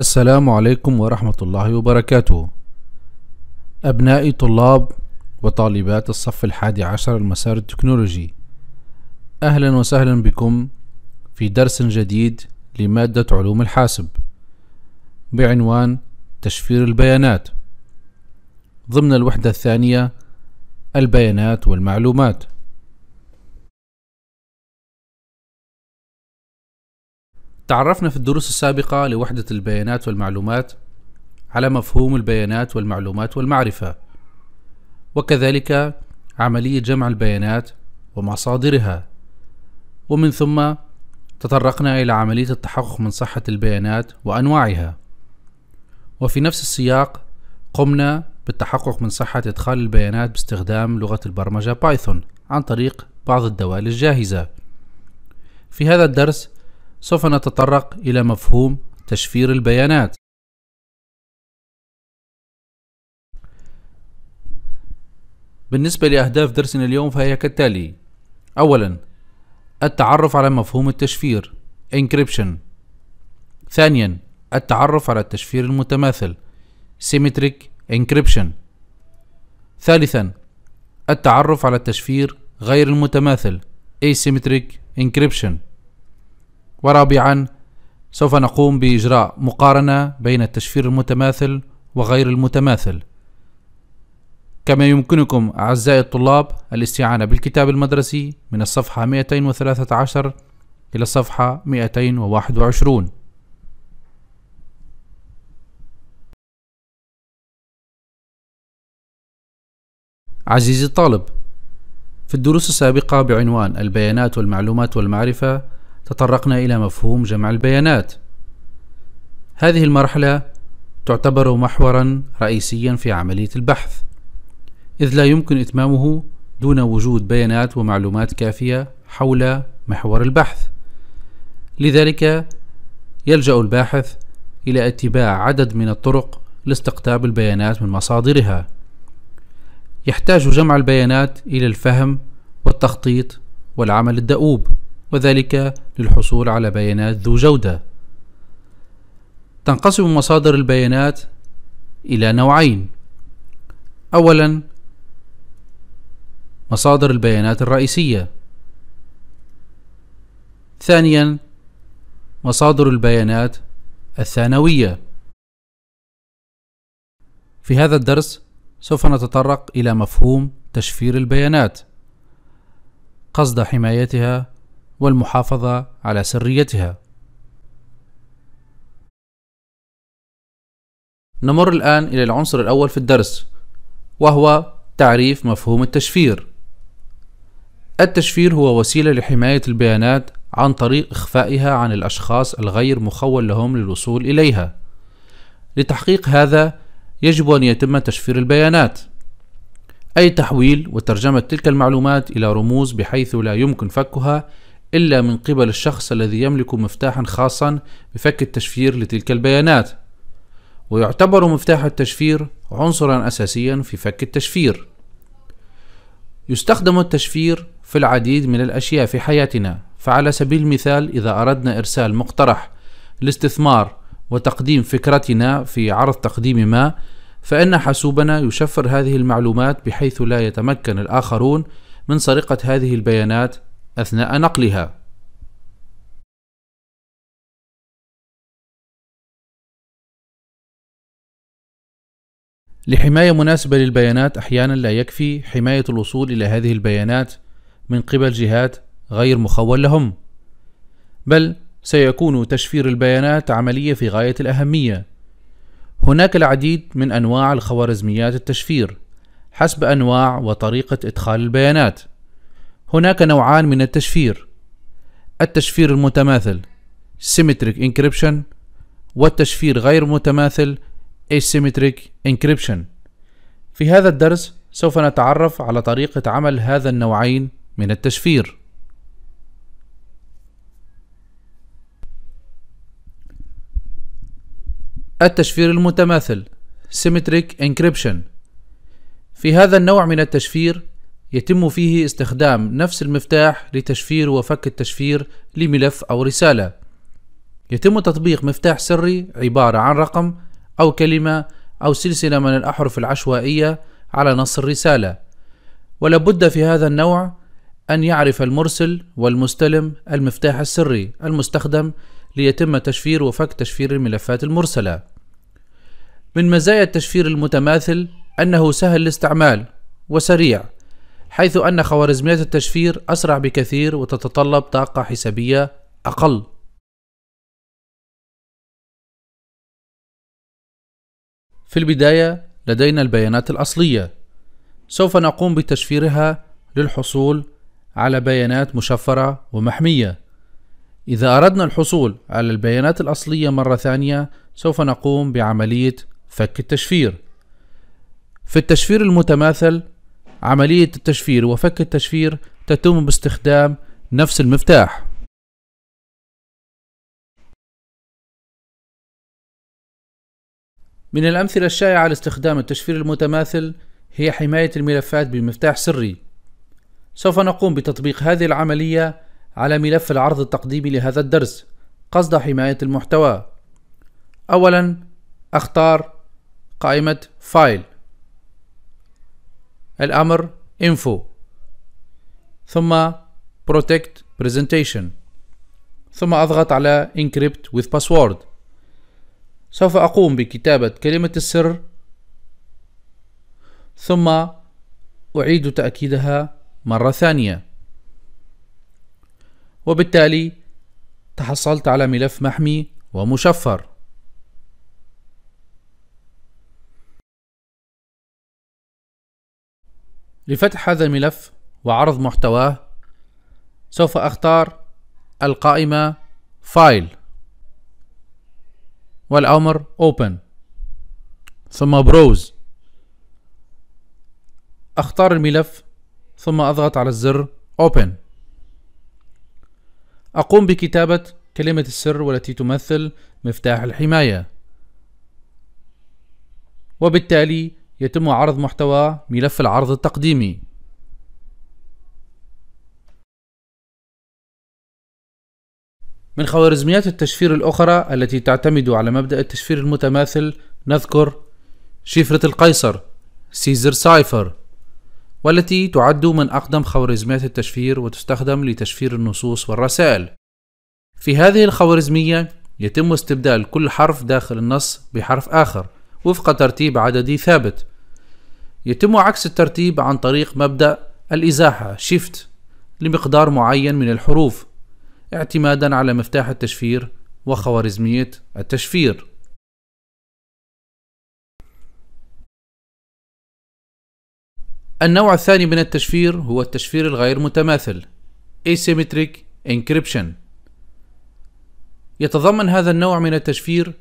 السلام عليكم ورحمة الله وبركاته أبنائي طلاب وطالبات الصف الحادي عشر المسار التكنولوجي أهلا وسهلا بكم في درس جديد لمادة علوم الحاسب بعنوان تشفير البيانات ضمن الوحدة الثانية البيانات والمعلومات تعرفنا في الدروس السابقة لوحدة البيانات والمعلومات على مفهوم البيانات والمعلومات والمعرفة وكذلك عملية جمع البيانات ومصادرها ومن ثم تطرقنا إلى عملية التحقق من صحة البيانات وأنواعها وفي نفس السياق قمنا بالتحقق من صحة إدخال البيانات باستخدام لغة البرمجة بايثون عن طريق بعض الدوال الجاهزة في هذا الدرس سوف نتطرق إلى مفهوم تشفير البيانات بالنسبة لأهداف درسنا اليوم فهي كالتالي أولا التعرف على مفهوم التشفير encryption ثانيا التعرف على التشفير المتماثل symmetric encryption ثالثا التعرف على التشفير غير المتماثل asymmetric encryption ورابعا سوف نقوم بإجراء مقارنة بين التشفير المتماثل وغير المتماثل كما يمكنكم أعزائي الطلاب الاستعانة بالكتاب المدرسي من الصفحة 213 إلى الصفحة 221 عزيزي الطالب في الدروس السابقة بعنوان البيانات والمعلومات والمعرفة تطرقنا إلى مفهوم جمع البيانات هذه المرحلة تعتبر محورا رئيسيا في عملية البحث إذ لا يمكن إتمامه دون وجود بيانات ومعلومات كافية حول محور البحث لذلك يلجأ الباحث إلى اتباع عدد من الطرق لاستقطاب البيانات من مصادرها يحتاج جمع البيانات إلى الفهم والتخطيط والعمل الدؤوب وذلك للحصول على بيانات ذو جودة تنقسم مصادر البيانات إلى نوعين أولا مصادر البيانات الرئيسية ثانيا مصادر البيانات الثانوية في هذا الدرس سوف نتطرق إلى مفهوم تشفير البيانات قصد حمايتها والمحافظة على سريتها. نمر الآن إلى العنصر الأول في الدرس وهو تعريف مفهوم التشفير. التشفير هو وسيلة لحماية البيانات عن طريق إخفائها عن الأشخاص الغير مخول لهم للوصول إليها. لتحقيق هذا يجب أن يتم تشفير البيانات أي تحويل وترجمة تلك المعلومات إلى رموز بحيث لا يمكن فكها إلا من قبل الشخص الذي يملك مفتاحا خاصا بفك التشفير لتلك البيانات ويعتبر مفتاح التشفير عنصرا أساسيا في فك التشفير يستخدم التشفير في العديد من الأشياء في حياتنا فعلى سبيل المثال إذا أردنا إرسال مقترح لاستثمار وتقديم فكرتنا في عرض تقديم ما فإن حاسوبنا يشفر هذه المعلومات بحيث لا يتمكن الآخرون من سرقة هذه البيانات أثناء نقلها لحماية مناسبة للبيانات أحيانا لا يكفي حماية الوصول إلى هذه البيانات من قبل جهات غير مخول لهم بل سيكون تشفير البيانات عملية في غاية الأهمية هناك العديد من أنواع الخوارزميات التشفير حسب أنواع وطريقة إدخال البيانات هناك نوعان من التشفير التشفير المتماثل Symmetric Encryption والتشفير غير متماثل Asymmetric Encryption في هذا الدرس سوف نتعرف على طريقة عمل هذا النوعين من التشفير التشفير المتماثل Symmetric Encryption في هذا النوع من التشفير يتم فيه استخدام نفس المفتاح لتشفير وفك التشفير لملف أو رسالة يتم تطبيق مفتاح سري عبارة عن رقم أو كلمة أو سلسلة من الأحرف العشوائية على نص الرسالة ولابد في هذا النوع أن يعرف المرسل والمستلم المفتاح السري المستخدم ليتم تشفير وفك تشفير الملفات المرسلة. من مزايا التشفير المتماثل أنه سهل الاستعمال وسريع حيث أن خوارزميات التشفير أسرع بكثير وتتطلب طاقة حسابية أقل في البداية لدينا البيانات الأصلية سوف نقوم بتشفيرها للحصول على بيانات مشفرة ومحمية إذا أردنا الحصول على البيانات الأصلية مرة ثانية سوف نقوم بعملية فك التشفير في التشفير المتماثل عملية التشفير وفك التشفير تتم باستخدام نفس المفتاح من الأمثلة الشائعة لاستخدام التشفير المتماثل هي حماية الملفات بمفتاح سري سوف نقوم بتطبيق هذه العملية على ملف العرض التقديمي لهذا الدرس قصد حماية المحتوى أولا أختار قائمة فايل الأمر info ثم protect presentation ثم أضغط على encrypt with password سوف أقوم بكتابة كلمة السر ثم أعيد تأكيدها مرة ثانية وبالتالي تحصلت على ملف محمي ومشفر لفتح هذا الملف وعرض محتواه سوف أختار القائمة File والأمر Open ثم Browse أختار الملف ثم أضغط على الزر Open أقوم بكتابة كلمة السر والتي تمثل مفتاح الحماية وبالتالي يتم عرض محتوى ملف العرض التقديمي من خوارزميات التشفير الأخرى التي تعتمد على مبدأ التشفير المتماثل نذكر شفرة القيصر سيزر سايفر والتي تعد من أقدم خوارزميات التشفير وتستخدم لتشفير النصوص والرسائل في هذه الخوارزمية يتم استبدال كل حرف داخل النص بحرف آخر وفق ترتيب عددي ثابت يتم عكس الترتيب عن طريق مبدأ الإزاحة Shift لمقدار معين من الحروف اعتمادا على مفتاح التشفير وخوارزمية التشفير النوع الثاني من التشفير هو التشفير الغير متماثل Asymmetric Encryption يتضمن هذا النوع من التشفير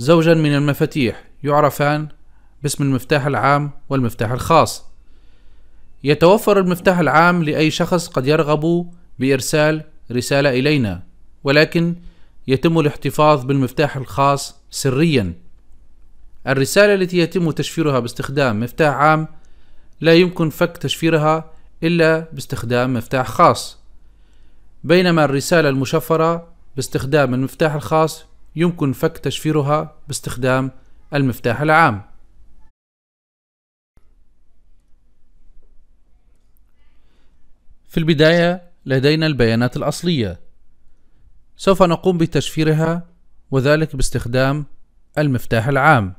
زوجا من المفاتيح يعرفان باسم المفتاح العام والمفتاح الخاص يتوفر المفتاح العام لأي شخص قد يرغب بإرسال رسالة إلينا ولكن يتم الاحتفاظ بالمفتاح الخاص سريا الرسالة التي يتم تشفيرها باستخدام مفتاح عام لا يمكن فك تشفيرها إلا باستخدام مفتاح خاص بينما الرسالة المشفرة باستخدام المفتاح الخاص يمكن فك تشفيرها باستخدام المفتاح العام في البداية لدينا البيانات الأصلية سوف نقوم بتشفيرها وذلك باستخدام المفتاح العام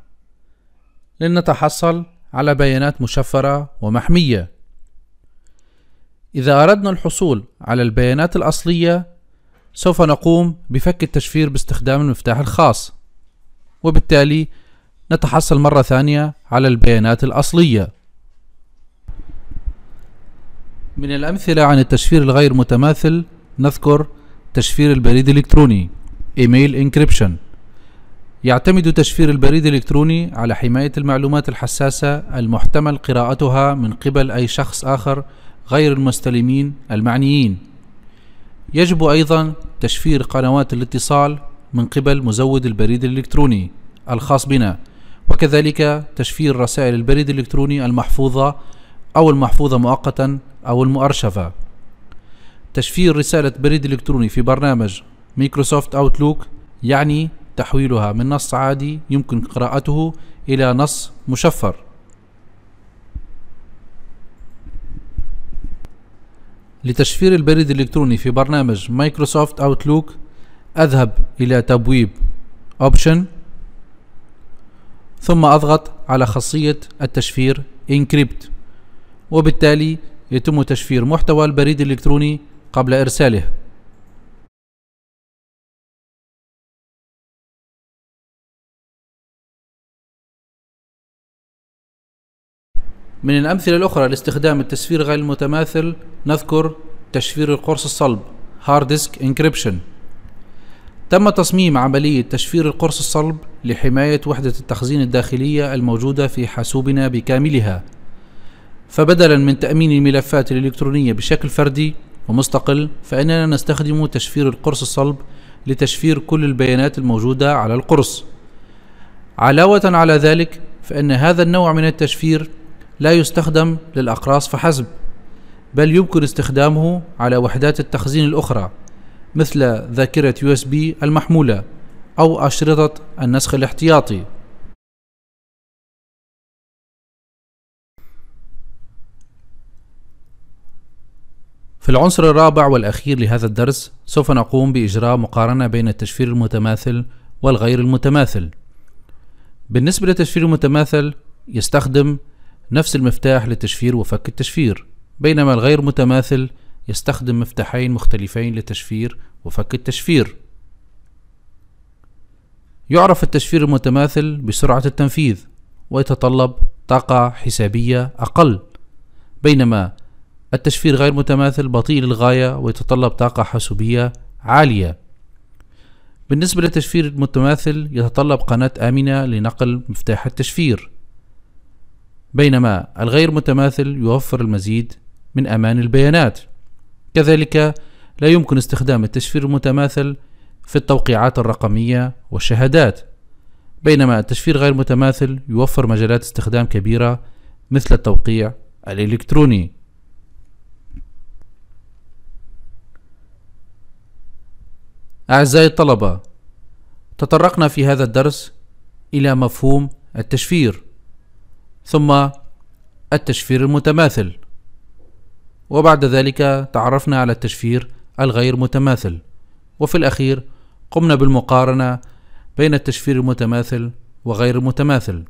لنتحصل على بيانات مشفرة ومحمية إذا أردنا الحصول على البيانات الأصلية سوف نقوم بفك التشفير باستخدام المفتاح الخاص وبالتالي نتحصل مرة ثانية على البيانات الأصلية من الأمثلة عن التشفير الغير متماثل نذكر تشفير البريد الإلكتروني Email Encryption يعتمد تشفير البريد الإلكتروني على حماية المعلومات الحساسة المحتمل قراءتها من قبل أي شخص آخر غير المستلمين المعنيين يجب أيضا تشفير قنوات الاتصال من قبل مزود البريد الإلكتروني الخاص بنا وكذلك تشفير رسائل البريد الإلكتروني المحفوظة أو المحفوظة مؤقتا أو المؤرشفة تشفير رسالة بريد إلكتروني في برنامج مايكروسوفت أوتلوك يعني تحويلها من نص عادي يمكن قراءته إلى نص مشفر لتشفير البريد الإلكتروني في برنامج مايكروسوفت أوتلوك أذهب إلى تبويب Option ثم أضغط على خاصية التشفير Encrypt وبالتالي يتم تشفير محتوى البريد الإلكتروني قبل إرساله من الأمثلة الأخرى لاستخدام التسفير غير المتماثل نذكر تشفير القرص الصلب Hard Disk Encryption تم تصميم عملية تشفير القرص الصلب لحماية وحدة التخزين الداخلية الموجودة في حاسوبنا بكاملها فبدلا من تأمين الملفات الإلكترونية بشكل فردي ومستقل فإننا نستخدم تشفير القرص الصلب لتشفير كل البيانات الموجودة على القرص علاوة على ذلك فإن هذا النوع من التشفير لا يستخدم للأقراص فحسب بل يمكن استخدامه على وحدات التخزين الأخرى مثل ذاكرة USB المحمولة أو أشرطة النسخ الاحتياطي في العنصر الرابع والأخير لهذا الدرس سوف نقوم بإجراء مقارنة بين التشفير المتماثل والغير المتماثل بالنسبة للتشفير المتماثل يستخدم نفس المفتاح لتشفير وفك التشفير بينما الغير متماثل يستخدم مفتاحين مختلفين لتشفير وفك التشفير يعرف التشفير المتماثل بسرعة التنفيذ ويتطلب طاقة حسابية أقل بينما التشفير غير متماثل بطيء للغاية ويتطلب طاقة حاسوبية عالية بالنسبة للتشفير المتماثل يتطلب قناة آمنة لنقل مفتاح التشفير بينما الغير متماثل يوفر المزيد من أمان البيانات كذلك لا يمكن استخدام التشفير المتماثل في التوقيعات الرقمية والشهادات بينما التشفير غير متماثل يوفر مجالات استخدام كبيرة مثل التوقيع الإلكتروني أعزائي الطلبة تطرقنا في هذا الدرس إلى مفهوم التشفير ثم التشفير المتماثل وبعد ذلك تعرفنا على التشفير الغير متماثل وفي الأخير قمنا بالمقارنة بين التشفير المتماثل وغير المتماثل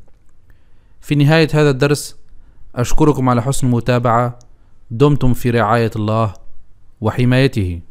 في نهاية هذا الدرس أشكركم على حسن المتابعة دمتم في رعاية الله وحمايته